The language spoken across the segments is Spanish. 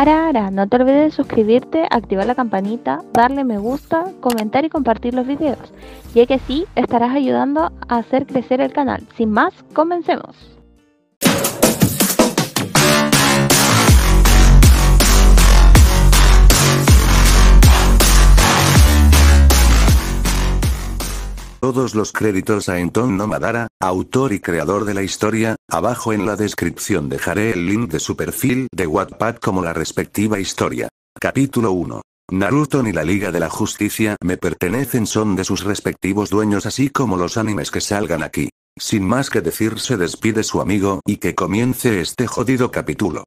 Ara, ara, no te olvides de suscribirte, activar la campanita, darle me gusta, comentar y compartir los videos, ya que sí, estarás ayudando a hacer crecer el canal. Sin más, comencemos. Todos los créditos a Enton Nomadara, autor y creador de la historia, abajo en la descripción dejaré el link de su perfil de Wattpad como la respectiva historia. Capítulo 1. Naruto ni la Liga de la Justicia me pertenecen son de sus respectivos dueños así como los animes que salgan aquí. Sin más que decir se despide su amigo y que comience este jodido capítulo.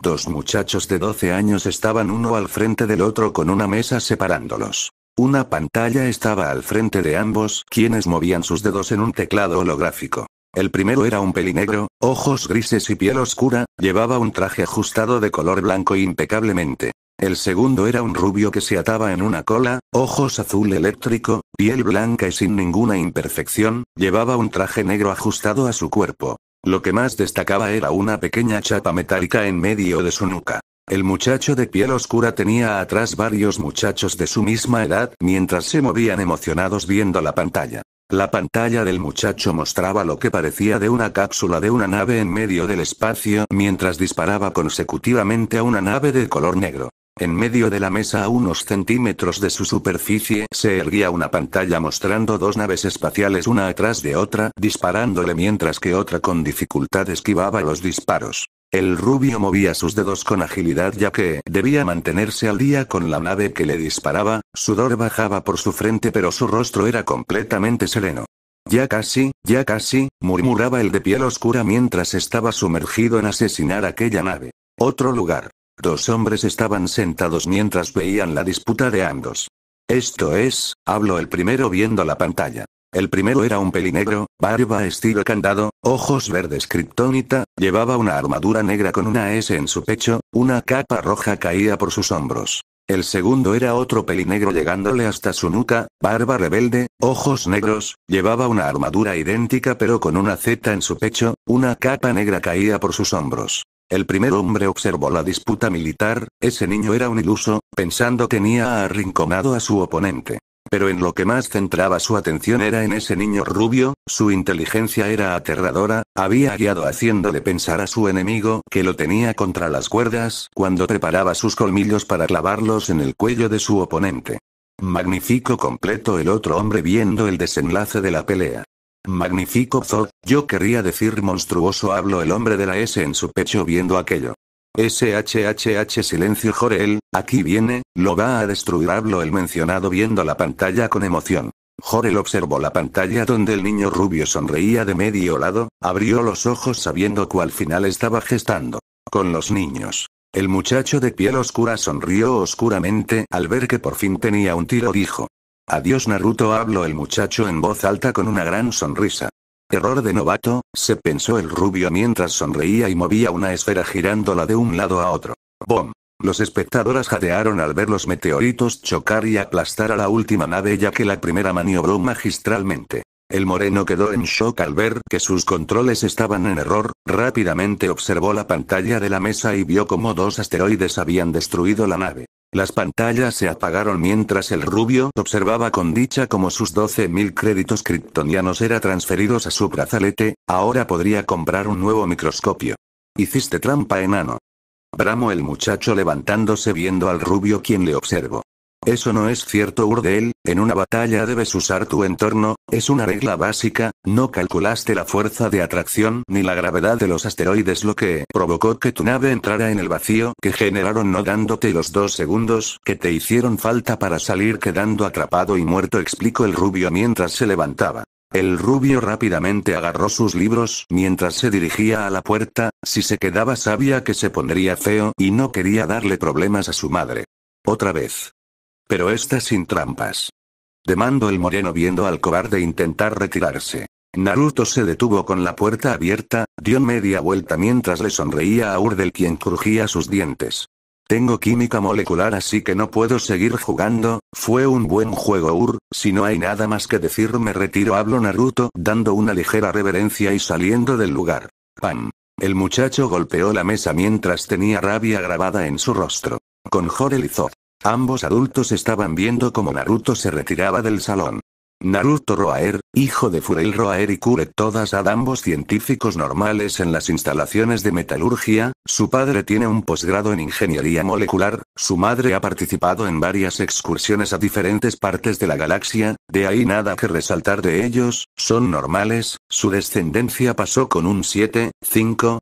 Dos muchachos de 12 años estaban uno al frente del otro con una mesa separándolos. Una pantalla estaba al frente de ambos, quienes movían sus dedos en un teclado holográfico. El primero era un pelinegro, ojos grises y piel oscura, llevaba un traje ajustado de color blanco impecablemente. El segundo era un rubio que se ataba en una cola, ojos azul eléctrico, piel blanca y sin ninguna imperfección, llevaba un traje negro ajustado a su cuerpo. Lo que más destacaba era una pequeña chapa metálica en medio de su nuca. El muchacho de piel oscura tenía atrás varios muchachos de su misma edad, mientras se movían emocionados viendo la pantalla. La pantalla del muchacho mostraba lo que parecía de una cápsula de una nave en medio del espacio, mientras disparaba consecutivamente a una nave de color negro. En medio de la mesa a unos centímetros de su superficie se erguía una pantalla mostrando dos naves espaciales una atrás de otra, disparándole mientras que otra con dificultad esquivaba los disparos. El rubio movía sus dedos con agilidad ya que debía mantenerse al día con la nave que le disparaba, sudor bajaba por su frente pero su rostro era completamente sereno. Ya casi, ya casi, murmuraba el de piel oscura mientras estaba sumergido en asesinar aquella nave. Otro lugar. Dos hombres estaban sentados mientras veían la disputa de ambos. Esto es, habló el primero viendo la pantalla. El primero era un pelinegro, barba estilo candado, ojos verdes kriptónita, llevaba una armadura negra con una S en su pecho, una capa roja caía por sus hombros. El segundo era otro pelinegro llegándole hasta su nuca, barba rebelde, ojos negros, llevaba una armadura idéntica pero con una Z en su pecho, una capa negra caía por sus hombros. El primer hombre observó la disputa militar, ese niño era un iluso, pensando tenía arrinconado a su oponente. Pero en lo que más centraba su atención era en ese niño rubio, su inteligencia era aterradora, había guiado haciéndole pensar a su enemigo que lo tenía contra las cuerdas cuando preparaba sus colmillos para clavarlos en el cuello de su oponente. Magnifico completo el otro hombre viendo el desenlace de la pelea. Magnífico Zod, yo querría decir monstruoso hablo el hombre de la S en su pecho viendo aquello. SHHH silencio Jorel, aquí viene, lo va a destruir habló el mencionado viendo la pantalla con emoción. Jorel observó la pantalla donde el niño rubio sonreía de medio lado, abrió los ojos sabiendo cuál final estaba gestando. Con los niños. El muchacho de piel oscura sonrió oscuramente al ver que por fin tenía un tiro dijo. Adiós Naruto habló el muchacho en voz alta con una gran sonrisa. Error de novato, se pensó el rubio mientras sonreía y movía una esfera girándola de un lado a otro. ¡Bom! Los espectadores jadearon al ver los meteoritos chocar y aplastar a la última nave ya que la primera maniobró magistralmente. El moreno quedó en shock al ver que sus controles estaban en error, rápidamente observó la pantalla de la mesa y vio cómo dos asteroides habían destruido la nave. Las pantallas se apagaron mientras el rubio observaba con dicha como sus 12.000 créditos kryptonianos eran transferidos a su brazalete, ahora podría comprar un nuevo microscopio. Hiciste trampa, enano. Bramo el muchacho levantándose viendo al rubio quien le observó. Eso no es cierto Urdel, en una batalla debes usar tu entorno, es una regla básica, no calculaste la fuerza de atracción ni la gravedad de los asteroides lo que provocó que tu nave entrara en el vacío que generaron no dándote los dos segundos que te hicieron falta para salir quedando atrapado y muerto explicó el rubio mientras se levantaba. El rubio rápidamente agarró sus libros mientras se dirigía a la puerta, si se quedaba sabía que se pondría feo y no quería darle problemas a su madre. Otra vez. Pero está sin trampas. Demando el moreno viendo al cobarde intentar retirarse. Naruto se detuvo con la puerta abierta, dio media vuelta mientras le sonreía a del quien crujía sus dientes. Tengo química molecular así que no puedo seguir jugando, fue un buen juego Ur, si no hay nada más que decir me retiro hablo Naruto dando una ligera reverencia y saliendo del lugar. Pam. El muchacho golpeó la mesa mientras tenía rabia grabada en su rostro. Con Jorel Ambos adultos estaban viendo cómo Naruto se retiraba del salón. Naruto Roaer, hijo de Furel Roaer y Kure a ambos científicos normales en las instalaciones de metalurgia, su padre tiene un posgrado en ingeniería molecular, su madre ha participado en varias excursiones a diferentes partes de la galaxia, de ahí nada que resaltar de ellos, son normales, su descendencia pasó con un 7,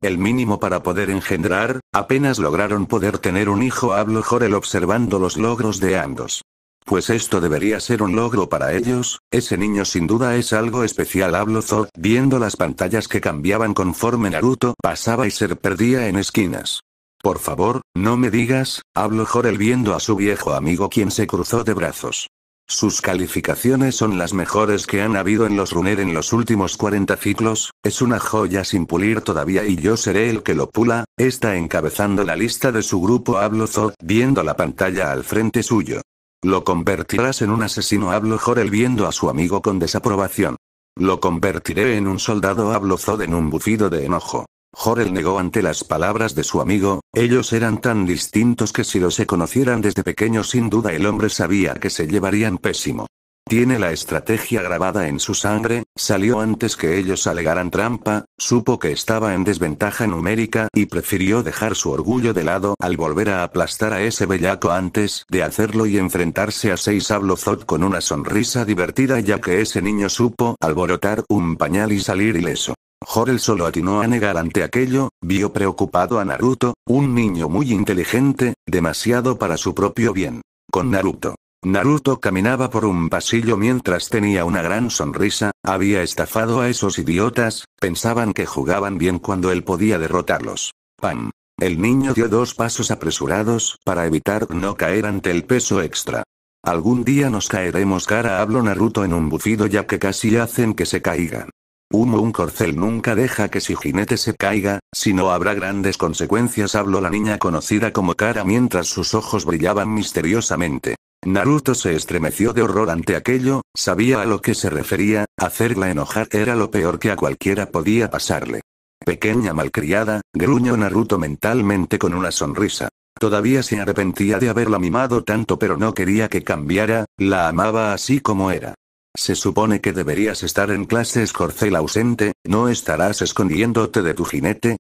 el mínimo para poder engendrar, apenas lograron poder tener un hijo hablo Jorel observando los logros de ambos pues esto debería ser un logro para ellos, ese niño sin duda es algo especial. Hablo Zod, viendo las pantallas que cambiaban conforme Naruto pasaba y se perdía en esquinas. Por favor, no me digas, hablo Jor-el viendo a su viejo amigo quien se cruzó de brazos. Sus calificaciones son las mejores que han habido en los Runer en los últimos 40 ciclos, es una joya sin pulir todavía y yo seré el que lo pula, está encabezando la lista de su grupo Hablo Zod, viendo la pantalla al frente suyo. Lo convertirás en un asesino, habló Jorel viendo a su amigo con desaprobación. Lo convertiré en un soldado, habló Zod en un bufido de enojo. Jorel negó ante las palabras de su amigo, ellos eran tan distintos que si los se conocieran desde pequeños sin duda el hombre sabía que se llevarían pésimo. Tiene la estrategia grabada en su sangre, salió antes que ellos alegaran trampa, supo que estaba en desventaja numérica y prefirió dejar su orgullo de lado al volver a aplastar a ese bellaco antes de hacerlo y enfrentarse a seis Zot con una sonrisa divertida ya que ese niño supo alborotar un pañal y salir ileso. Jorel solo atinó a negar ante aquello, vio preocupado a Naruto, un niño muy inteligente, demasiado para su propio bien. Con Naruto. Naruto caminaba por un pasillo mientras tenía una gran sonrisa, había estafado a esos idiotas, pensaban que jugaban bien cuando él podía derrotarlos. ¡Pam! El niño dio dos pasos apresurados, para evitar no caer ante el peso extra. Algún día nos caeremos cara hablo Naruto en un bufido ya que casi hacen que se caigan. Humo un corcel nunca deja que su jinete se caiga, si no habrá grandes consecuencias habló la niña conocida como Cara mientras sus ojos brillaban misteriosamente. Naruto se estremeció de horror ante aquello, sabía a lo que se refería, hacerla enojar era lo peor que a cualquiera podía pasarle. Pequeña malcriada, gruñó Naruto mentalmente con una sonrisa. Todavía se arrepentía de haberla mimado tanto pero no quería que cambiara, la amaba así como era. Se supone que deberías estar en clase Corcel ausente, ¿no estarás escondiéndote de tu jinete?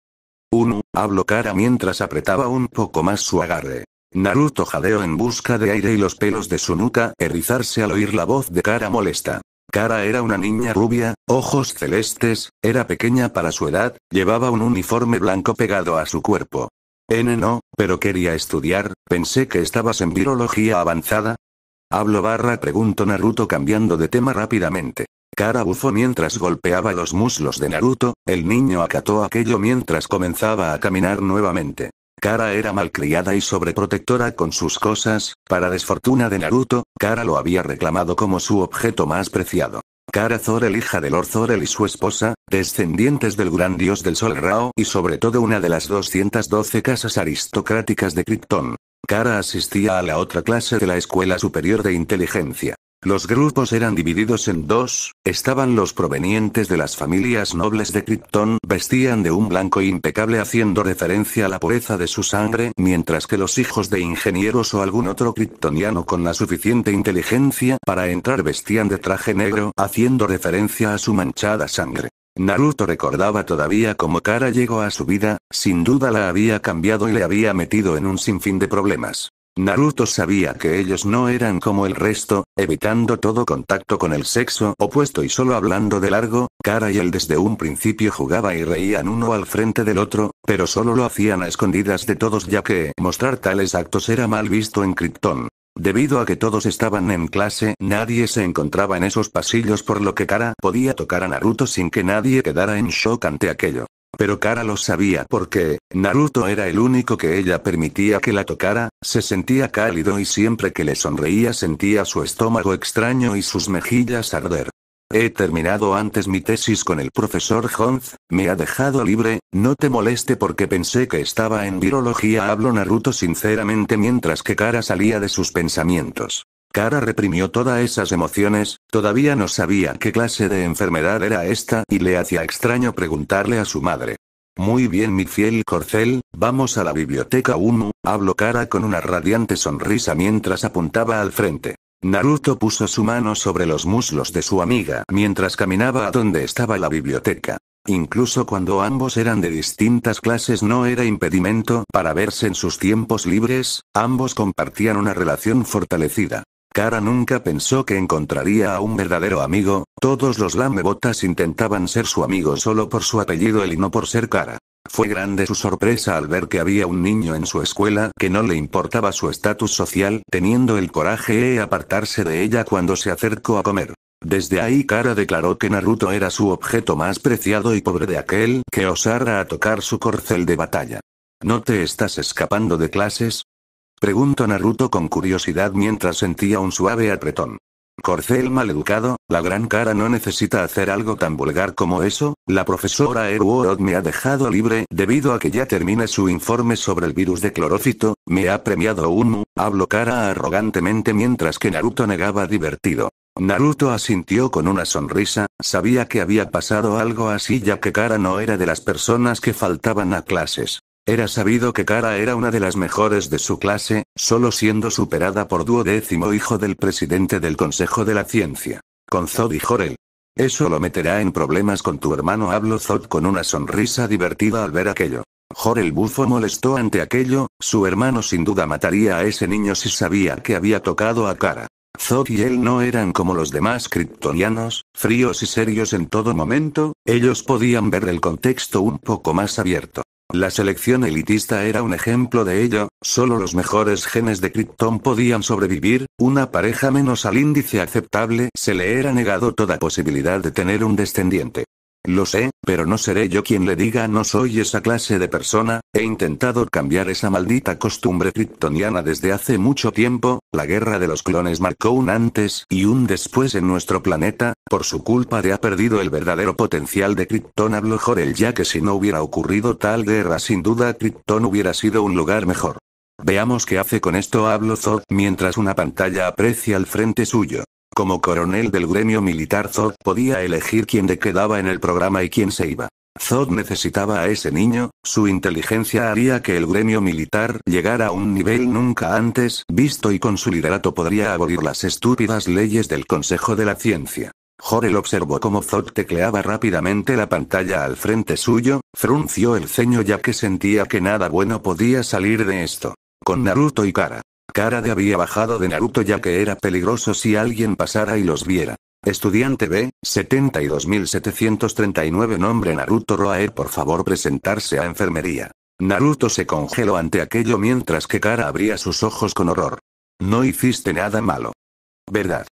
Uno, habló cara mientras apretaba un poco más su agarre. Naruto jadeó en busca de aire y los pelos de su nuca erizarse al oír la voz de Kara molesta. Kara era una niña rubia, ojos celestes, era pequeña para su edad, llevaba un uniforme blanco pegado a su cuerpo. N no, pero quería estudiar, pensé que estabas en virología avanzada. Hablo barra preguntó Naruto cambiando de tema rápidamente. Kara bufó mientras golpeaba los muslos de Naruto, el niño acató aquello mientras comenzaba a caminar nuevamente. Kara era malcriada y sobreprotectora con sus cosas, para desfortuna de Naruto, Kara lo había reclamado como su objeto más preciado. Kara el hija de Lord Zorel y su esposa, descendientes del gran dios del sol Rao y sobre todo una de las 212 casas aristocráticas de Krypton. Kara asistía a la otra clase de la Escuela Superior de Inteligencia. Los grupos eran divididos en dos, estaban los provenientes de las familias nobles de Krypton, vestían de un blanco impecable haciendo referencia a la pureza de su sangre, mientras que los hijos de ingenieros o algún otro kryptoniano con la suficiente inteligencia para entrar vestían de traje negro, haciendo referencia a su manchada sangre. Naruto recordaba todavía cómo Kara llegó a su vida, sin duda la había cambiado y le había metido en un sinfín de problemas. Naruto sabía que ellos no eran como el resto, evitando todo contacto con el sexo opuesto y solo hablando de largo, Kara y él desde un principio jugaba y reían uno al frente del otro, pero solo lo hacían a escondidas de todos ya que mostrar tales actos era mal visto en Krypton. Debido a que todos estaban en clase, nadie se encontraba en esos pasillos por lo que Kara podía tocar a Naruto sin que nadie quedara en shock ante aquello. Pero Kara lo sabía porque, Naruto era el único que ella permitía que la tocara, se sentía cálido y siempre que le sonreía sentía su estómago extraño y sus mejillas arder. He terminado antes mi tesis con el profesor Honz, me ha dejado libre, no te moleste porque pensé que estaba en virología. hablo Naruto sinceramente mientras que Kara salía de sus pensamientos. Kara reprimió todas esas emociones, todavía no sabía qué clase de enfermedad era esta y le hacía extraño preguntarle a su madre. Muy bien, mi fiel corcel, vamos a la biblioteca Uno. habló Cara con una radiante sonrisa mientras apuntaba al frente. Naruto puso su mano sobre los muslos de su amiga mientras caminaba a donde estaba la biblioteca. Incluso cuando ambos eran de distintas clases no era impedimento para verse en sus tiempos libres, ambos compartían una relación fortalecida. Kara nunca pensó que encontraría a un verdadero amigo, todos los lamebotas intentaban ser su amigo solo por su apellido y no por ser Cara. Fue grande su sorpresa al ver que había un niño en su escuela que no le importaba su estatus social, teniendo el coraje de apartarse de ella cuando se acercó a comer. Desde ahí Kara declaró que Naruto era su objeto más preciado y pobre de aquel que osara a tocar su corcel de batalla. No te estás escapando de clases, Preguntó Naruto con curiosidad mientras sentía un suave apretón. Corcel maleducado, la gran cara no necesita hacer algo tan vulgar como eso, la profesora Eruorod me ha dejado libre debido a que ya termina su informe sobre el virus de clorófito, me ha premiado un habló cara arrogantemente mientras que Naruto negaba divertido. Naruto asintió con una sonrisa, sabía que había pasado algo así ya que Kara no era de las personas que faltaban a clases. Era sabido que Kara era una de las mejores de su clase, solo siendo superada por duodécimo hijo del presidente del Consejo de la Ciencia. Con Zod y Jorel. Eso lo meterá en problemas con tu hermano, hablo Zod con una sonrisa divertida al ver aquello. Jorel Bufo molestó ante aquello, su hermano sin duda mataría a ese niño si sabía que había tocado a Kara. Zod y él no eran como los demás kryptonianos, fríos y serios en todo momento, ellos podían ver el contexto un poco más abierto. La selección elitista era un ejemplo de ello, solo los mejores genes de Krypton podían sobrevivir, una pareja menos al índice aceptable se le era negado toda posibilidad de tener un descendiente. Lo sé, pero no seré yo quien le diga no soy esa clase de persona, he intentado cambiar esa maldita costumbre kryptoniana desde hace mucho tiempo, la guerra de los clones marcó un antes y un después en nuestro planeta, por su culpa de ha perdido el verdadero potencial de Krypton habló Jorel ya que si no hubiera ocurrido tal guerra sin duda Krypton hubiera sido un lugar mejor. Veamos qué hace con esto hablo Zod mientras una pantalla aprecia al frente suyo. Como coronel del gremio militar Zod podía elegir quién le quedaba en el programa y quién se iba. Zod necesitaba a ese niño, su inteligencia haría que el gremio militar llegara a un nivel nunca antes visto y con su liderato podría abolir las estúpidas leyes del Consejo de la Ciencia. Jorel observó cómo Zod tecleaba rápidamente la pantalla al frente suyo, frunció el ceño ya que sentía que nada bueno podía salir de esto. Con Naruto y Kara cara de había bajado de Naruto ya que era peligroso si alguien pasara y los viera. Estudiante B, 72739 Nombre Naruto roaer por favor presentarse a enfermería. Naruto se congeló ante aquello mientras que Kara abría sus ojos con horror. No hiciste nada malo. ¿Verdad?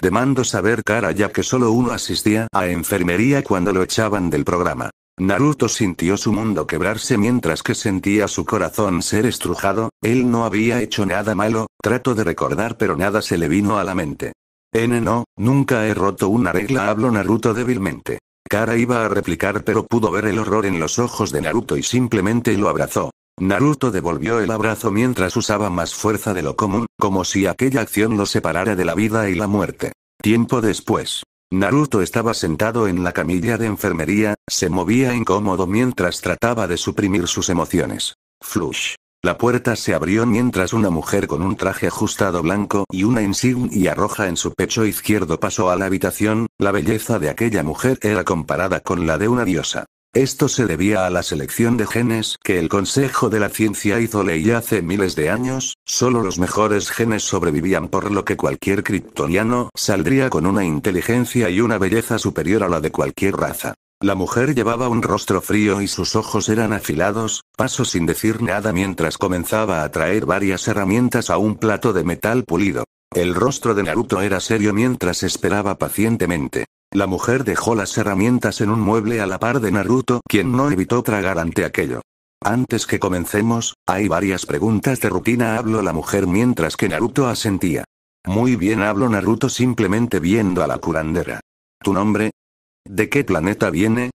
Demando saber cara ya que solo uno asistía a enfermería cuando lo echaban del programa. Naruto sintió su mundo quebrarse mientras que sentía su corazón ser estrujado, él no había hecho nada malo, trato de recordar pero nada se le vino a la mente. N no, nunca he roto una regla, habló Naruto débilmente. Kara iba a replicar pero pudo ver el horror en los ojos de Naruto y simplemente lo abrazó. Naruto devolvió el abrazo mientras usaba más fuerza de lo común, como si aquella acción lo separara de la vida y la muerte. Tiempo después, Naruto estaba sentado en la camilla de enfermería, se movía incómodo mientras trataba de suprimir sus emociones. Flush. La puerta se abrió mientras una mujer con un traje ajustado blanco y una insignia roja en su pecho izquierdo pasó a la habitación, la belleza de aquella mujer era comparada con la de una diosa. Esto se debía a la selección de genes que el Consejo de la Ciencia hizo ley hace miles de años, solo los mejores genes sobrevivían por lo que cualquier kryptoniano saldría con una inteligencia y una belleza superior a la de cualquier raza. La mujer llevaba un rostro frío y sus ojos eran afilados, paso sin decir nada mientras comenzaba a traer varias herramientas a un plato de metal pulido. El rostro de Naruto era serio mientras esperaba pacientemente. La mujer dejó las herramientas en un mueble a la par de Naruto, quien no evitó tragar ante aquello. Antes que comencemos, hay varias preguntas de rutina. Habló la mujer mientras que Naruto asentía. Muy bien, habló Naruto simplemente viendo a la curandera. ¿Tu nombre? ¿De qué planeta viene?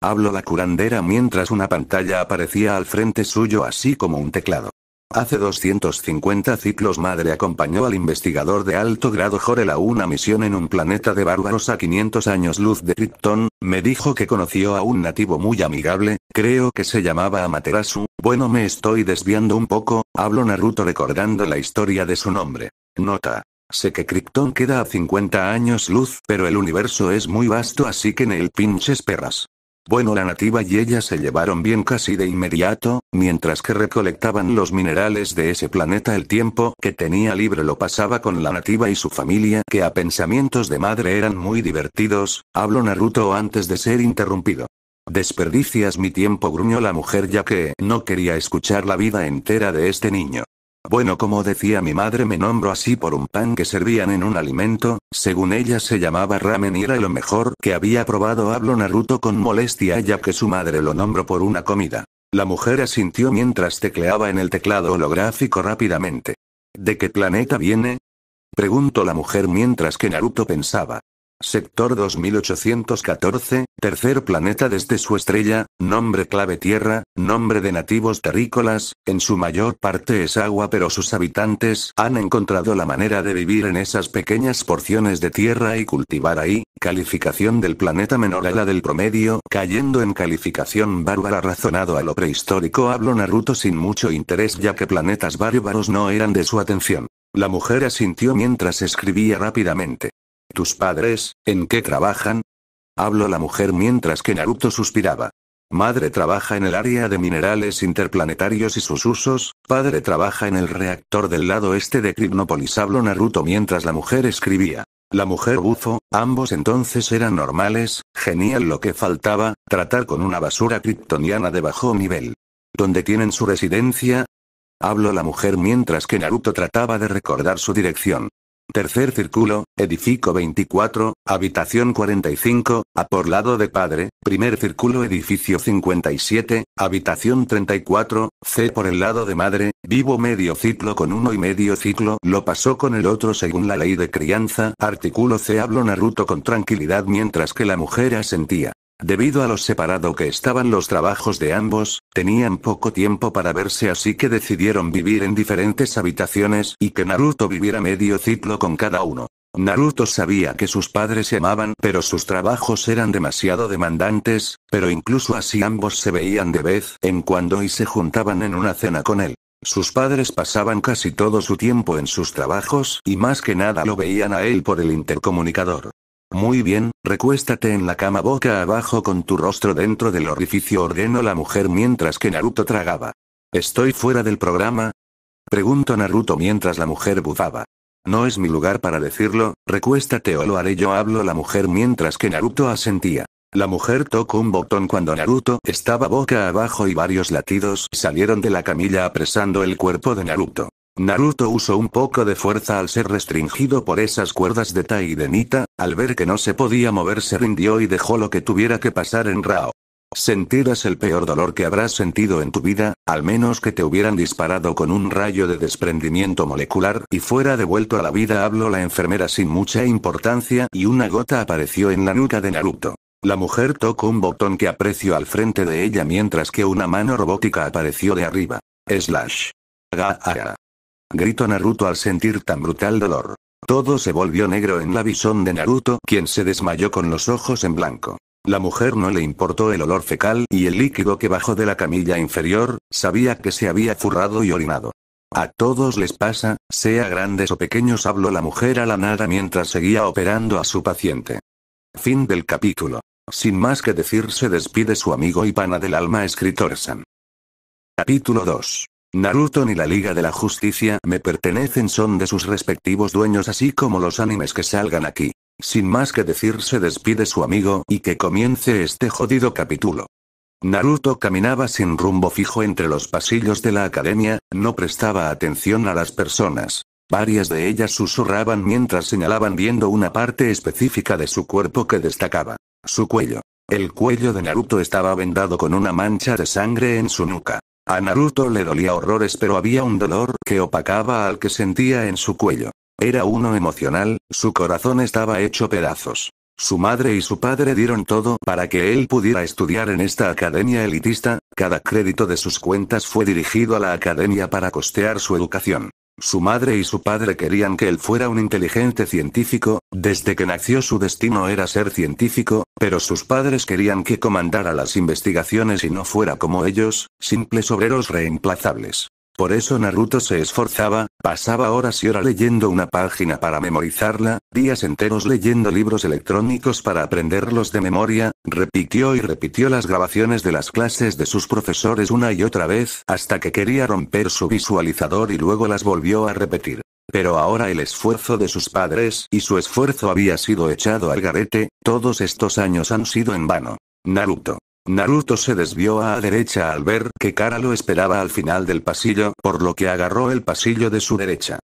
Habló la curandera mientras una pantalla aparecía al frente suyo así como un teclado. Hace 250 ciclos madre acompañó al investigador de alto grado Jorel a una misión en un planeta de bárbaros a 500 años luz de Krypton, me dijo que conoció a un nativo muy amigable, creo que se llamaba Amaterasu, bueno me estoy desviando un poco, hablo Naruto recordando la historia de su nombre. Nota. Sé que Krypton queda a 50 años luz, pero el universo es muy vasto así que en el pinches perras. Bueno, la nativa y ella se llevaron bien casi de inmediato, mientras que recolectaban los minerales de ese planeta el tiempo que tenía libre lo pasaba con la nativa y su familia que a pensamientos de madre eran muy divertidos, hablo Naruto antes de ser interrumpido. Desperdicias mi tiempo, gruñó la mujer ya que no quería escuchar la vida entera de este niño. Bueno, como decía mi madre, me nombro así por un pan que servían en un alimento, según ella se llamaba ramen y era lo mejor que había probado. Hablo Naruto con molestia ya que su madre lo nombró por una comida. La mujer asintió mientras tecleaba en el teclado holográfico rápidamente. ¿De qué planeta viene? Preguntó la mujer mientras que Naruto pensaba. Sector 2814, tercer planeta desde su estrella, nombre clave Tierra, nombre de nativos terrícolas, en su mayor parte es agua pero sus habitantes han encontrado la manera de vivir en esas pequeñas porciones de tierra y cultivar ahí, calificación del planeta menor a la del promedio, cayendo en calificación bárbara razonado a lo prehistórico hablo Naruto sin mucho interés ya que planetas bárbaros no eran de su atención. La mujer asintió mientras escribía rápidamente. ¿Tus padres, en qué trabajan? Habló la mujer mientras que Naruto suspiraba. Madre trabaja en el área de minerales interplanetarios y sus usos, padre trabaja en el reactor del lado este de Kryptonopolis. Habló Naruto mientras la mujer escribía. La mujer bufo, ambos entonces eran normales, genial lo que faltaba, tratar con una basura kryptoniana de bajo nivel. ¿Dónde tienen su residencia? Habló la mujer mientras que Naruto trataba de recordar su dirección. Tercer círculo, edificio 24, habitación 45, a por lado de padre, primer círculo edificio 57, habitación 34, C por el lado de madre, vivo medio ciclo con uno y medio ciclo, lo pasó con el otro según la ley de crianza, artículo C hablo Naruto con tranquilidad mientras que la mujer asentía. Debido a lo separado que estaban los trabajos de ambos, tenían poco tiempo para verse así que decidieron vivir en diferentes habitaciones y que Naruto viviera medio ciclo con cada uno. Naruto sabía que sus padres se amaban pero sus trabajos eran demasiado demandantes, pero incluso así ambos se veían de vez en cuando y se juntaban en una cena con él. Sus padres pasaban casi todo su tiempo en sus trabajos y más que nada lo veían a él por el intercomunicador. Muy bien, recuéstate en la cama boca abajo con tu rostro dentro del orificio ordenó la mujer mientras que Naruto tragaba. ¿Estoy fuera del programa? Preguntó Naruto mientras la mujer bufaba. No es mi lugar para decirlo, recuéstate o lo haré yo hablo la mujer mientras que Naruto asentía. La mujer tocó un botón cuando Naruto estaba boca abajo y varios latidos salieron de la camilla apresando el cuerpo de Naruto. Naruto usó un poco de fuerza al ser restringido por esas cuerdas de Tai Nita, al ver que no se podía mover se rindió y dejó lo que tuviera que pasar en Rao. Sentirás el peor dolor que habrás sentido en tu vida, al menos que te hubieran disparado con un rayo de desprendimiento molecular y fuera devuelto a la vida, habló la enfermera sin mucha importancia y una gota apareció en la nuca de Naruto. La mujer tocó un botón que apreció al frente de ella mientras que una mano robótica apareció de arriba. Slash gritó Naruto al sentir tan brutal dolor. Todo se volvió negro en la visón de Naruto, quien se desmayó con los ojos en blanco. La mujer no le importó el olor fecal y el líquido que bajó de la camilla inferior, sabía que se había furrado y orinado. A todos les pasa, sea grandes o pequeños, habló la mujer a la nada mientras seguía operando a su paciente. Fin del capítulo. Sin más que decir, se despide su amigo y pana del alma escritor San. Capítulo 2. Naruto ni la Liga de la Justicia me pertenecen son de sus respectivos dueños así como los animes que salgan aquí. Sin más que decir se despide su amigo y que comience este jodido capítulo. Naruto caminaba sin rumbo fijo entre los pasillos de la academia, no prestaba atención a las personas. Varias de ellas susurraban mientras señalaban viendo una parte específica de su cuerpo que destacaba. Su cuello. El cuello de Naruto estaba vendado con una mancha de sangre en su nuca. A Naruto le dolía horrores pero había un dolor que opacaba al que sentía en su cuello. Era uno emocional, su corazón estaba hecho pedazos. Su madre y su padre dieron todo para que él pudiera estudiar en esta academia elitista, cada crédito de sus cuentas fue dirigido a la academia para costear su educación. Su madre y su padre querían que él fuera un inteligente científico, desde que nació su destino era ser científico, pero sus padres querían que comandara las investigaciones y no fuera como ellos, simples obreros reemplazables. Por eso Naruto se esforzaba, pasaba horas y horas leyendo una página para memorizarla, días enteros leyendo libros electrónicos para aprenderlos de memoria, repitió y repitió las grabaciones de las clases de sus profesores una y otra vez hasta que quería romper su visualizador y luego las volvió a repetir. Pero ahora el esfuerzo de sus padres y su esfuerzo había sido echado al garete, todos estos años han sido en vano. Naruto. Naruto se desvió a la derecha al ver que Kara lo esperaba al final del pasillo, por lo que agarró el pasillo de su derecha.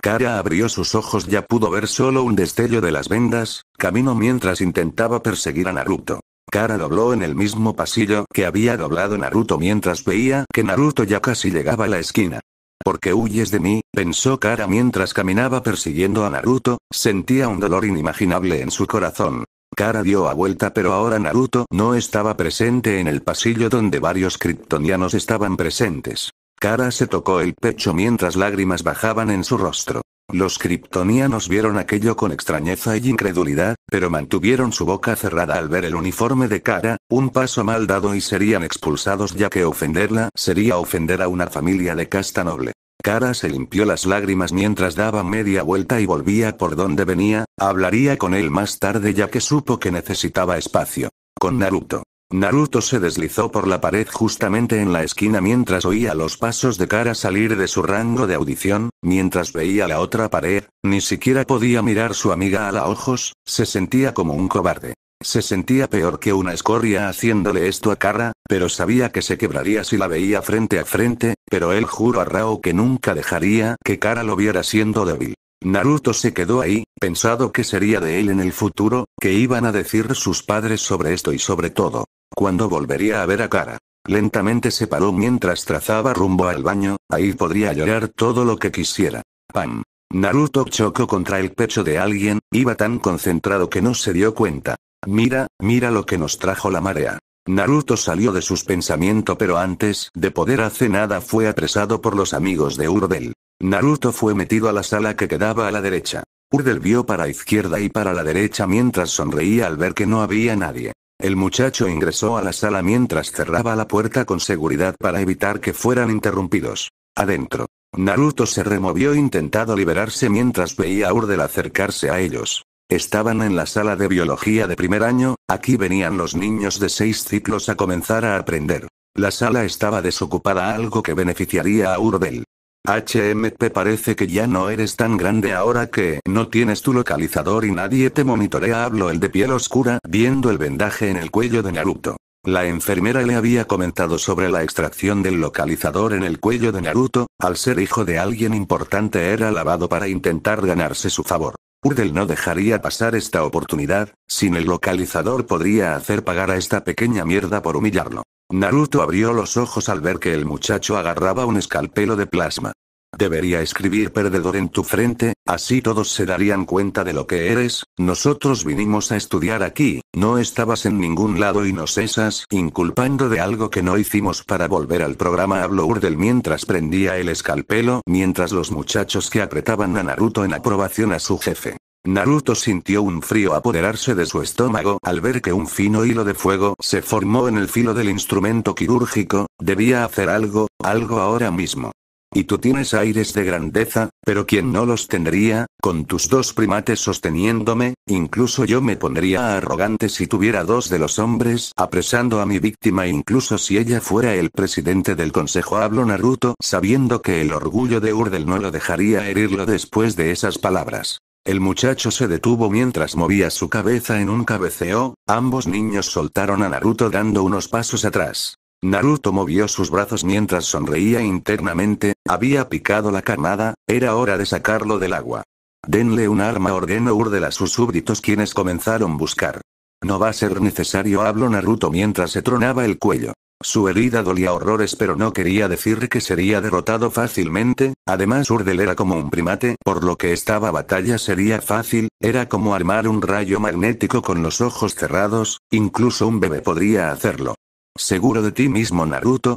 Kara abrió sus ojos ya pudo ver solo un destello de las vendas, camino mientras intentaba perseguir a Naruto. Kara dobló en el mismo pasillo que había doblado Naruto mientras veía que Naruto ya casi llegaba a la esquina. ¿Por qué huyes de mí? pensó Kara mientras caminaba persiguiendo a Naruto, sentía un dolor inimaginable en su corazón. Kara dio a vuelta pero ahora Naruto no estaba presente en el pasillo donde varios kryptonianos estaban presentes. Kara se tocó el pecho mientras lágrimas bajaban en su rostro. Los kryptonianos vieron aquello con extrañeza y incredulidad, pero mantuvieron su boca cerrada al ver el uniforme de Kara, un paso mal dado y serían expulsados ya que ofenderla sería ofender a una familia de casta noble. Cara se limpió las lágrimas mientras daba media vuelta y volvía por donde venía, hablaría con él más tarde ya que supo que necesitaba espacio. Con Naruto. Naruto se deslizó por la pared justamente en la esquina mientras oía los pasos de Kara salir de su rango de audición, mientras veía la otra pared, ni siquiera podía mirar su amiga a la ojos, se sentía como un cobarde. Se sentía peor que una escoria haciéndole esto a Kara, pero sabía que se quebraría si la veía frente a frente, pero él juró a Rao que nunca dejaría que Kara lo viera siendo débil. Naruto se quedó ahí, pensado que sería de él en el futuro, que iban a decir sus padres sobre esto y sobre todo, cuando volvería a ver a Kara. Lentamente se paró mientras trazaba rumbo al baño, ahí podría llorar todo lo que quisiera. Pam. Naruto chocó contra el pecho de alguien, iba tan concentrado que no se dio cuenta. Mira, mira lo que nos trajo la marea. Naruto salió de sus pensamientos pero antes de poder hacer nada fue apresado por los amigos de Urdel. Naruto fue metido a la sala que quedaba a la derecha. Urdel vio para izquierda y para la derecha mientras sonreía al ver que no había nadie. El muchacho ingresó a la sala mientras cerraba la puerta con seguridad para evitar que fueran interrumpidos. Adentro. Naruto se removió intentado liberarse mientras veía a Urdel acercarse a ellos. Estaban en la sala de biología de primer año, aquí venían los niños de seis ciclos a comenzar a aprender. La sala estaba desocupada, algo que beneficiaría a Urdel. HMP parece que ya no eres tan grande ahora que no tienes tu localizador y nadie te monitorea. Habló el de piel oscura, viendo el vendaje en el cuello de Naruto. La enfermera le había comentado sobre la extracción del localizador en el cuello de Naruto, al ser hijo de alguien importante era lavado para intentar ganarse su favor. Urdel no dejaría pasar esta oportunidad, sin el localizador podría hacer pagar a esta pequeña mierda por humillarlo. Naruto abrió los ojos al ver que el muchacho agarraba un escalpelo de plasma. Debería escribir perdedor en tu frente, así todos se darían cuenta de lo que eres, nosotros vinimos a estudiar aquí, no estabas en ningún lado y nos esas inculpando de algo que no hicimos para volver al programa habló Urdel mientras prendía el escalpelo mientras los muchachos que apretaban a Naruto en aprobación a su jefe. Naruto sintió un frío apoderarse de su estómago al ver que un fino hilo de fuego se formó en el filo del instrumento quirúrgico, debía hacer algo, algo ahora mismo. Y tú tienes aires de grandeza, pero quien no los tendría, con tus dos primates sosteniéndome, incluso yo me pondría arrogante si tuviera dos de los hombres apresando a mi víctima incluso si ella fuera el presidente del consejo. habló Naruto sabiendo que el orgullo de Urdel no lo dejaría herirlo después de esas palabras. El muchacho se detuvo mientras movía su cabeza en un cabeceo, ambos niños soltaron a Naruto dando unos pasos atrás. Naruto movió sus brazos mientras sonreía internamente, había picado la camada, era hora de sacarlo del agua. Denle un arma ordenó Urdel a sus súbditos quienes comenzaron a buscar. No va a ser necesario habló Naruto mientras se tronaba el cuello. Su herida dolía horrores pero no quería decir que sería derrotado fácilmente, además Urdel era como un primate, por lo que estaba batalla sería fácil, era como armar un rayo magnético con los ojos cerrados, incluso un bebé podría hacerlo. ¿Seguro de ti mismo Naruto?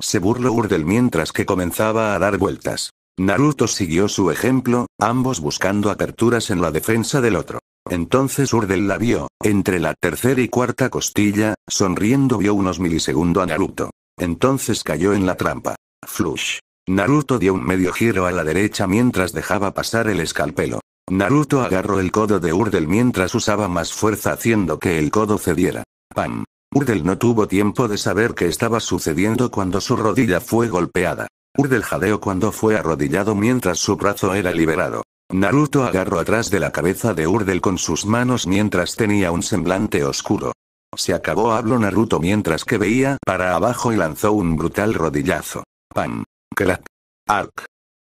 Se burló Urdel mientras que comenzaba a dar vueltas. Naruto siguió su ejemplo, ambos buscando aperturas en la defensa del otro. Entonces Urdel la vio, entre la tercera y cuarta costilla, sonriendo vio unos milisegundos a Naruto. Entonces cayó en la trampa. Flush. Naruto dio un medio giro a la derecha mientras dejaba pasar el escalpelo. Naruto agarró el codo de Urdel mientras usaba más fuerza haciendo que el codo cediera. ¡Pam! Urdel no tuvo tiempo de saber qué estaba sucediendo cuando su rodilla fue golpeada. Urdel jadeó cuando fue arrodillado mientras su brazo era liberado. Naruto agarró atrás de la cabeza de Urdel con sus manos mientras tenía un semblante oscuro. Se acabó, habló Naruto mientras que veía para abajo y lanzó un brutal rodillazo. ¡Pam! ¡Crack! ¡Arc!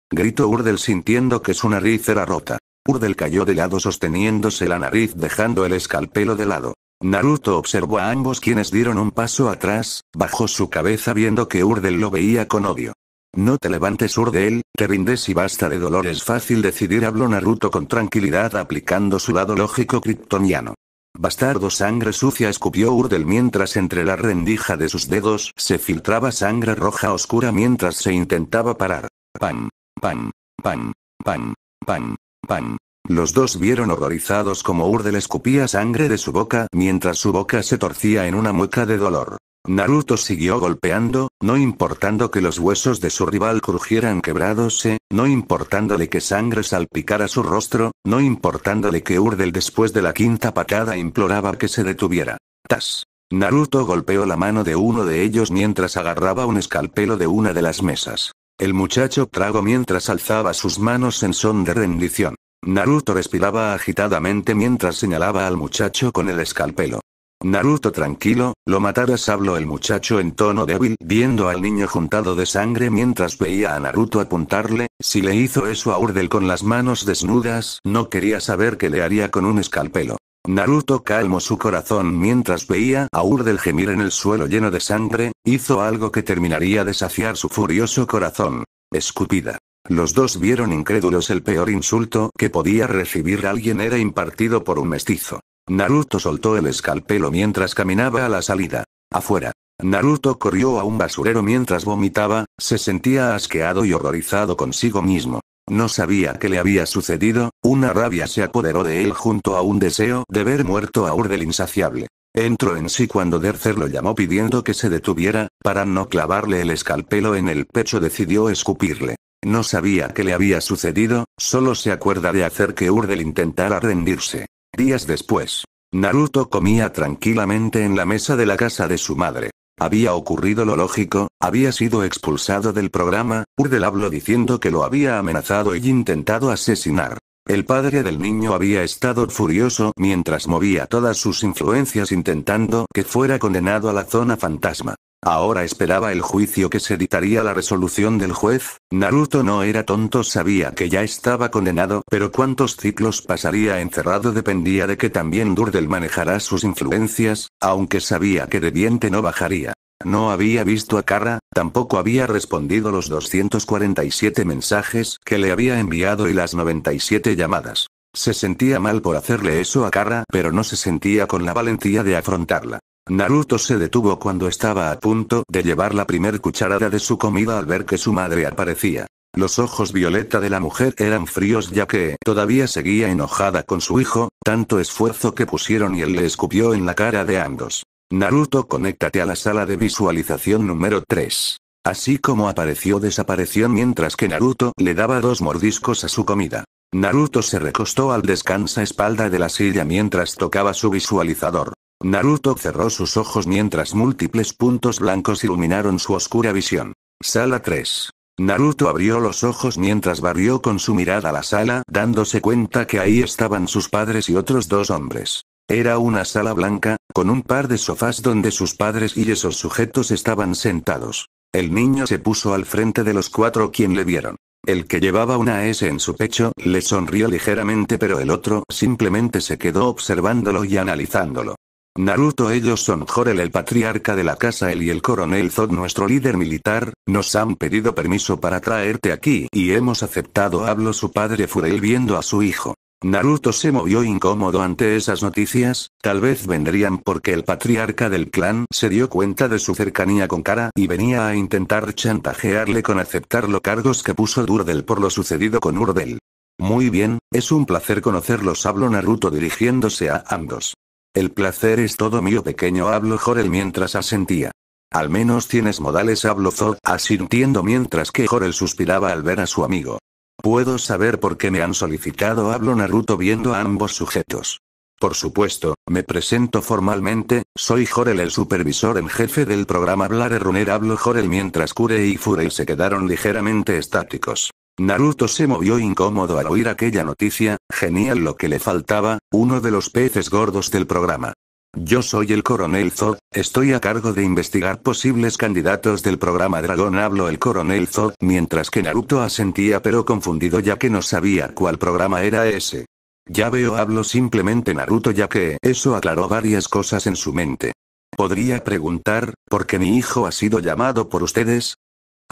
Gritó Urdel sintiendo que su nariz era rota. Urdel cayó de lado sosteniéndose la nariz dejando el escalpelo de lado. Naruto observó a ambos quienes dieron un paso atrás, bajó su cabeza viendo que Urdel lo veía con odio. No te levantes Urdel, te rindes y basta de dolor es fácil decidir habló Naruto con tranquilidad aplicando su lado lógico kryptoniano. Bastardo sangre sucia escupió Urdel mientras entre la rendija de sus dedos se filtraba sangre roja oscura mientras se intentaba parar. Pam, pan, pan, pan, pam, pam. Los dos vieron horrorizados como Urdel escupía sangre de su boca mientras su boca se torcía en una mueca de dolor. Naruto siguió golpeando, no importando que los huesos de su rival crujieran quebrados, no importándole que sangre salpicara su rostro, no importándole que Urdel después de la quinta patada imploraba que se detuviera. Tas. Naruto golpeó la mano de uno de ellos mientras agarraba un escalpelo de una de las mesas. El muchacho trago mientras alzaba sus manos en son de rendición. Naruto respiraba agitadamente mientras señalaba al muchacho con el escalpelo. Naruto tranquilo, lo matarás habló el muchacho en tono débil, viendo al niño juntado de sangre mientras veía a Naruto apuntarle, si le hizo eso a Urdel con las manos desnudas, no quería saber qué le haría con un escalpelo. Naruto calmó su corazón mientras veía a Urdel gemir en el suelo lleno de sangre, hizo algo que terminaría de saciar su furioso corazón. Escupida. Los dos vieron incrédulos el peor insulto que podía recibir alguien era impartido por un mestizo. Naruto soltó el escalpelo mientras caminaba a la salida. Afuera. Naruto corrió a un basurero mientras vomitaba, se sentía asqueado y horrorizado consigo mismo. No sabía qué le había sucedido, una rabia se apoderó de él junto a un deseo de ver muerto a Urdel insaciable. Entró en sí cuando Dercer lo llamó pidiendo que se detuviera, para no clavarle el escalpelo en el pecho decidió escupirle. No sabía qué le había sucedido, solo se acuerda de hacer que Urdel intentara rendirse. Días después, Naruto comía tranquilamente en la mesa de la casa de su madre. Había ocurrido lo lógico, había sido expulsado del programa, Urdel habló diciendo que lo había amenazado y intentado asesinar. El padre del niño había estado furioso mientras movía todas sus influencias intentando que fuera condenado a la zona fantasma. Ahora esperaba el juicio que se editaría la resolución del juez, Naruto no era tonto sabía que ya estaba condenado pero cuántos ciclos pasaría encerrado dependía de que también Durdel manejara sus influencias, aunque sabía que de diente no bajaría. No había visto a Kara, tampoco había respondido los 247 mensajes que le había enviado y las 97 llamadas. Se sentía mal por hacerle eso a Kara, pero no se sentía con la valentía de afrontarla. Naruto se detuvo cuando estaba a punto de llevar la primer cucharada de su comida al ver que su madre aparecía. Los ojos violeta de la mujer eran fríos ya que todavía seguía enojada con su hijo, tanto esfuerzo que pusieron y él le escupió en la cara de ambos. Naruto, conéctate a la sala de visualización número 3. Así como apareció desapareció mientras que Naruto le daba dos mordiscos a su comida. Naruto se recostó al descansa espalda de la silla mientras tocaba su visualizador. Naruto cerró sus ojos mientras múltiples puntos blancos iluminaron su oscura visión. Sala 3. Naruto abrió los ojos mientras barrió con su mirada la sala, dándose cuenta que ahí estaban sus padres y otros dos hombres. Era una sala blanca, con un par de sofás donde sus padres y esos sujetos estaban sentados. El niño se puso al frente de los cuatro quien le vieron. El que llevaba una S en su pecho, le sonrió ligeramente pero el otro simplemente se quedó observándolo y analizándolo. Naruto ellos son Jorel el patriarca de la casa él y el coronel Zod nuestro líder militar, nos han pedido permiso para traerte aquí y hemos aceptado habló su padre Furel viendo a su hijo. Naruto se movió incómodo ante esas noticias, tal vez vendrían porque el patriarca del clan se dio cuenta de su cercanía con Kara y venía a intentar chantajearle con aceptar los cargos que puso Durdel por lo sucedido con Urdel. Muy bien, es un placer conocerlos habló Naruto dirigiéndose a ambos. El placer es todo mío pequeño Hablo Jorel mientras asentía. Al menos tienes modales hablo Zod asintiendo mientras que Jorel suspiraba al ver a su amigo. Puedo saber por qué me han solicitado hablo Naruto viendo a ambos sujetos. Por supuesto, me presento formalmente, soy Jorel el supervisor en jefe del programa Blare Runner. Hablo Jorel mientras Kure y Furel se quedaron ligeramente estáticos. Naruto se movió incómodo al oír aquella noticia, genial lo que le faltaba, uno de los peces gordos del programa. Yo soy el coronel Zod, estoy a cargo de investigar posibles candidatos del programa Dragón. Habló el coronel Zod, mientras que Naruto asentía pero confundido ya que no sabía cuál programa era ese. Ya veo, hablo simplemente Naruto ya que eso aclaró varias cosas en su mente. Podría preguntar, ¿por qué mi hijo ha sido llamado por ustedes?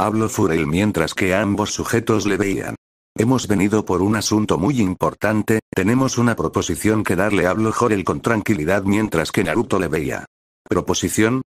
Hablo Furel mientras que ambos sujetos le veían. Hemos venido por un asunto muy importante, tenemos una proposición que darle. hablo Jorel con tranquilidad mientras que Naruto le veía. ¿Proposición?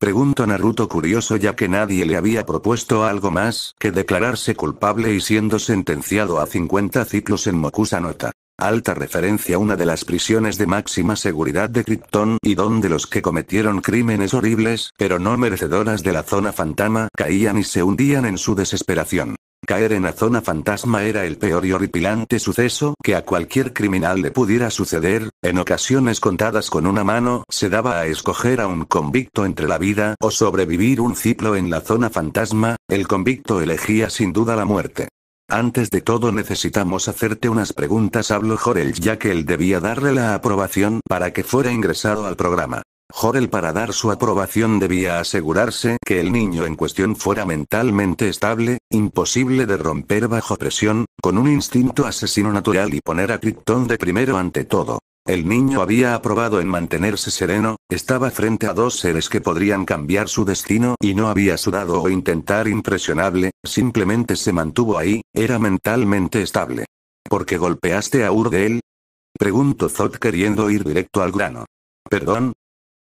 Preguntó Naruto curioso ya que nadie le había propuesto algo más que declararse culpable y siendo sentenciado a 50 ciclos en Mokusa Nota alta referencia una de las prisiones de máxima seguridad de Krypton y donde los que cometieron crímenes horribles, pero no merecedoras de la zona fantasma, caían y se hundían en su desesperación. Caer en la zona fantasma era el peor y horripilante suceso que a cualquier criminal le pudiera suceder, en ocasiones contadas con una mano, se daba a escoger a un convicto entre la vida o sobrevivir un ciclo en la zona fantasma, el convicto elegía sin duda la muerte. Antes de todo necesitamos hacerte unas preguntas, habló Jorel ya que él debía darle la aprobación para que fuera ingresado al programa. Jorel para dar su aprobación debía asegurarse que el niño en cuestión fuera mentalmente estable, imposible de romper bajo presión, con un instinto asesino natural y poner a Krypton de primero ante todo. El niño había aprobado en mantenerse sereno, estaba frente a dos seres que podrían cambiar su destino y no había sudado o intentar impresionable, simplemente se mantuvo ahí, era mentalmente estable. ¿Por qué golpeaste a Urdel? Preguntó Zod queriendo ir directo al grano. ¿Perdón?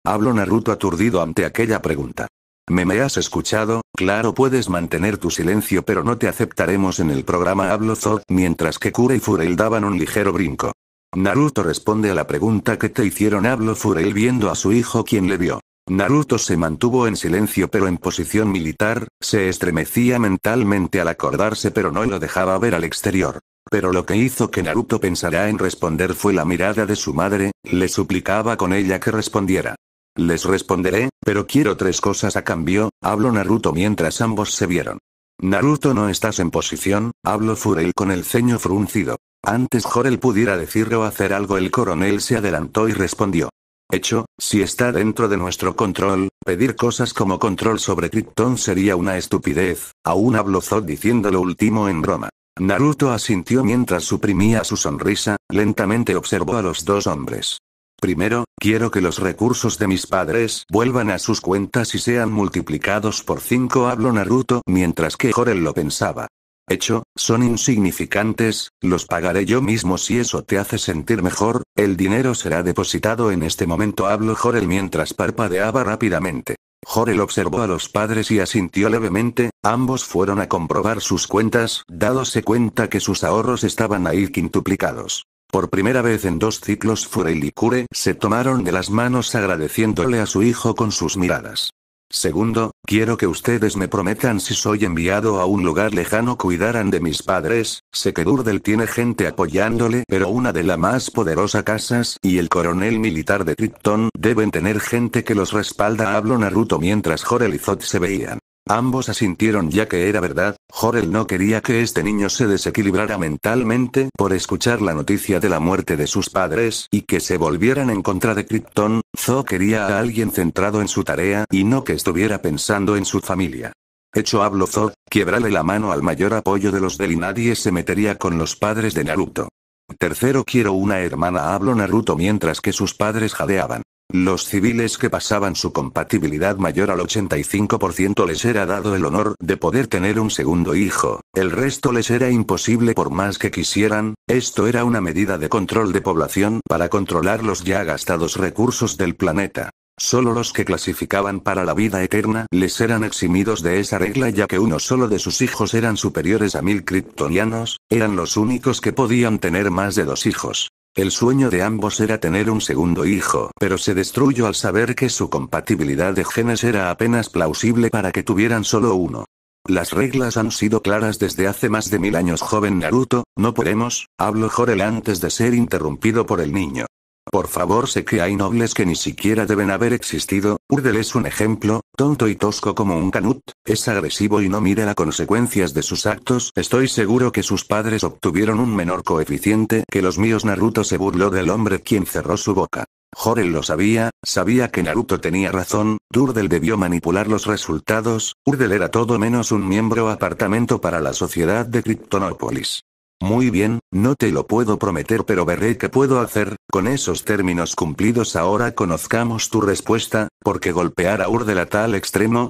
Hablo Naruto aturdido ante aquella pregunta. Me me has escuchado, claro puedes mantener tu silencio pero no te aceptaremos en el programa Hablo Zod mientras que Kura y Furel daban un ligero brinco. Naruto responde a la pregunta que te hicieron hablo Furel viendo a su hijo quien le vio. Naruto se mantuvo en silencio pero en posición militar, se estremecía mentalmente al acordarse pero no lo dejaba ver al exterior. Pero lo que hizo que Naruto pensara en responder fue la mirada de su madre, le suplicaba con ella que respondiera. Les responderé, pero quiero tres cosas a cambio, habló Naruto mientras ambos se vieron. Naruto no estás en posición, habló Furel con el ceño fruncido. Antes Jorel pudiera decir o hacer algo, el coronel se adelantó y respondió. Hecho, si está dentro de nuestro control, pedir cosas como control sobre Krypton sería una estupidez, aún habló Zod diciendo lo último en broma. Naruto asintió mientras suprimía su sonrisa, lentamente observó a los dos hombres. Primero, quiero que los recursos de mis padres vuelvan a sus cuentas y sean multiplicados por cinco habló Naruto mientras que Jorel lo pensaba. Hecho, son insignificantes, los pagaré yo mismo si eso te hace sentir mejor, el dinero será depositado en este momento, habló Jorel mientras parpadeaba rápidamente. Jorel observó a los padres y asintió levemente, ambos fueron a comprobar sus cuentas, dándose cuenta que sus ahorros estaban ahí quintuplicados. Por primera vez en dos ciclos Furel y Cure se tomaron de las manos agradeciéndole a su hijo con sus miradas. Segundo, quiero que ustedes me prometan si soy enviado a un lugar lejano cuidarán de mis padres, sé que Durdel tiene gente apoyándole pero una de las más poderosas casas y el coronel militar de Tripton deben tener gente que los respalda Hablo Naruto mientras Jorel y Zod se veían. Ambos asintieron ya que era verdad, Jorel no quería que este niño se desequilibrara mentalmente por escuchar la noticia de la muerte de sus padres y que se volvieran en contra de Krypton, Zo quería a alguien centrado en su tarea y no que estuviera pensando en su familia. Hecho hablo Zo, quiebrale la mano al mayor apoyo de los del y se metería con los padres de Naruto. Tercero quiero una hermana hablo Naruto mientras que sus padres jadeaban. Los civiles que pasaban su compatibilidad mayor al 85% les era dado el honor de poder tener un segundo hijo, el resto les era imposible por más que quisieran, esto era una medida de control de población para controlar los ya gastados recursos del planeta. Solo los que clasificaban para la vida eterna les eran eximidos de esa regla ya que uno solo de sus hijos eran superiores a mil kryptonianos, eran los únicos que podían tener más de dos hijos. El sueño de ambos era tener un segundo hijo, pero se destruyó al saber que su compatibilidad de genes era apenas plausible para que tuvieran solo uno. Las reglas han sido claras desde hace más de mil años, joven Naruto, no podemos, habló Jorel antes de ser interrumpido por el niño. Por favor, sé que hay nobles que ni siquiera deben haber existido, Urdel es un ejemplo, tonto y tosco como un canut, es agresivo y no mira las consecuencias de sus actos. Estoy seguro que sus padres obtuvieron un menor coeficiente que los míos. Naruto se burló del hombre quien cerró su boca. Jorel lo sabía, sabía que Naruto tenía razón, Urdel debió manipular los resultados, Urdel era todo menos un miembro apartamento para la sociedad de Kryptonópolis. Muy bien, no te lo puedo prometer, pero veré qué puedo hacer. Con esos términos cumplidos, ahora conozcamos tu respuesta, porque golpear a Urdel a tal extremo.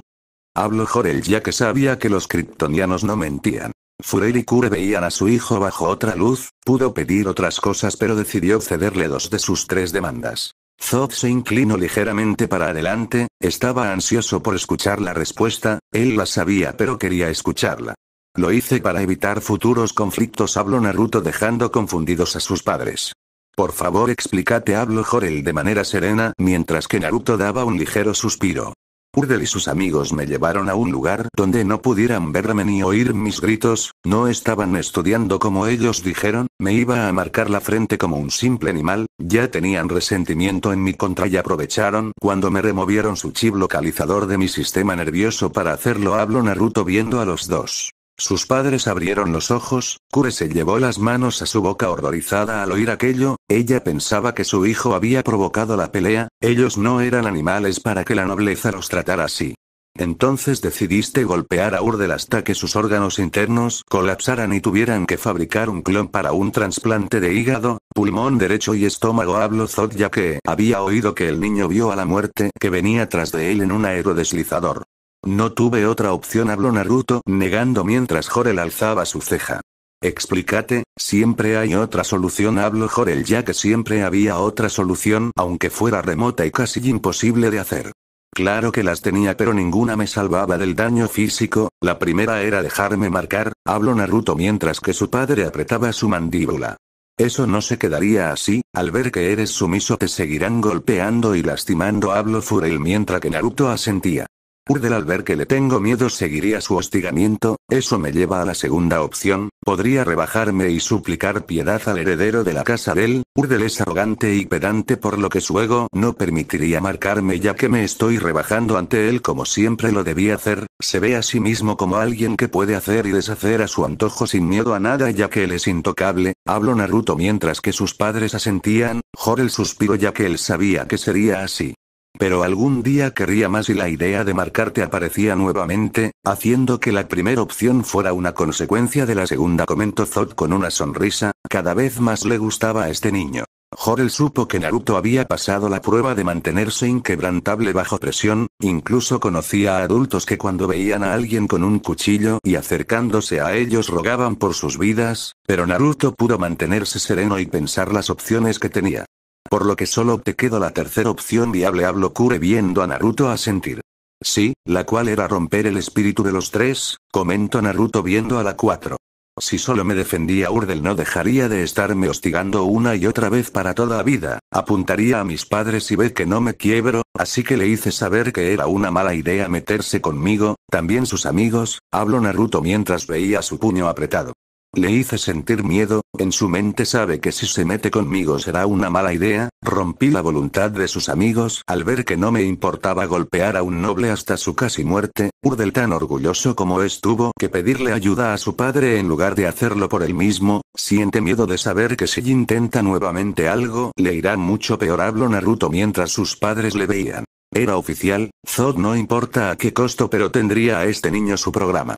Habló Jorel ya que sabía que los kryptonianos no mentían. Furel y Kure veían a su hijo bajo otra luz, pudo pedir otras cosas pero decidió cederle dos de sus tres demandas. Zod se inclinó ligeramente para adelante, estaba ansioso por escuchar la respuesta, él la sabía pero quería escucharla. Lo hice para evitar futuros conflictos, habló Naruto dejando confundidos a sus padres. Por favor, explícate, habló Jorel de manera serena, mientras que Naruto daba un ligero suspiro. Urdel y sus amigos me llevaron a un lugar donde no pudieran verme ni oír mis gritos, no estaban estudiando como ellos dijeron, me iba a marcar la frente como un simple animal, ya tenían resentimiento en mi contra y aprovecharon cuando me removieron su chip localizador de mi sistema nervioso para hacerlo, hablo Naruto viendo a los dos. Sus padres abrieron los ojos, Cure se llevó las manos a su boca horrorizada al oír aquello, ella pensaba que su hijo había provocado la pelea, ellos no eran animales para que la nobleza los tratara así. Entonces decidiste golpear a Urdel hasta que sus órganos internos colapsaran y tuvieran que fabricar un clon para un trasplante de hígado, pulmón derecho y estómago. Habló Zod ya que había oído que el niño vio a la muerte que venía tras de él en un aerodeslizador. No tuve otra opción, habló Naruto, negando mientras Jorel alzaba su ceja. Explícate, siempre hay otra solución, habló Jorel, ya que siempre había otra solución, aunque fuera remota y casi imposible de hacer. Claro que las tenía, pero ninguna me salvaba del daño físico. La primera era dejarme marcar, habló Naruto mientras que su padre apretaba su mandíbula. Eso no se quedaría así, al ver que eres sumiso te seguirán golpeando y lastimando, habló Furel mientras que Naruto asentía. Urdel al ver que le tengo miedo seguiría su hostigamiento, eso me lleva a la segunda opción, podría rebajarme y suplicar piedad al heredero de la casa de él, Urdel es arrogante y pedante por lo que su ego no permitiría marcarme ya que me estoy rebajando ante él como siempre lo debía hacer, se ve a sí mismo como alguien que puede hacer y deshacer a su antojo sin miedo a nada ya que él es intocable, habló Naruto mientras que sus padres asentían, Jor el suspiro ya que él sabía que sería así. Pero algún día querría más y la idea de marcarte aparecía nuevamente, haciendo que la primera opción fuera una consecuencia de la segunda, comentó Zod con una sonrisa, cada vez más le gustaba a este niño. Jor-El supo que Naruto había pasado la prueba de mantenerse inquebrantable bajo presión, incluso conocía a adultos que cuando veían a alguien con un cuchillo y acercándose a ellos rogaban por sus vidas, pero Naruto pudo mantenerse sereno y pensar las opciones que tenía. Por lo que solo te quedó la tercera opción viable hablo Kure viendo a Naruto a sentir. Sí, la cual era romper el espíritu de los tres, comentó Naruto viendo a la cuatro. Si solo me defendía Urdel no dejaría de estarme hostigando una y otra vez para toda la vida, apuntaría a mis padres y ve que no me quiebro, así que le hice saber que era una mala idea meterse conmigo, también sus amigos, habló Naruto mientras veía su puño apretado. Le hice sentir miedo, en su mente sabe que si se mete conmigo será una mala idea, rompí la voluntad de sus amigos al ver que no me importaba golpear a un noble hasta su casi muerte, Urdel tan orgulloso como estuvo que pedirle ayuda a su padre en lugar de hacerlo por él mismo, siente miedo de saber que si intenta nuevamente algo le irá mucho peor Hablo Naruto mientras sus padres le veían. Era oficial, Zod no importa a qué costo pero tendría a este niño su programa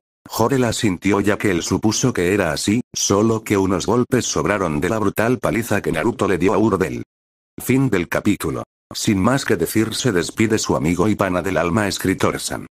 la sintió ya que él supuso que era así, solo que unos golpes sobraron de la brutal paliza que Naruto le dio a Urdel. Fin del capítulo. Sin más que decir se despide su amigo y pana del alma escritor san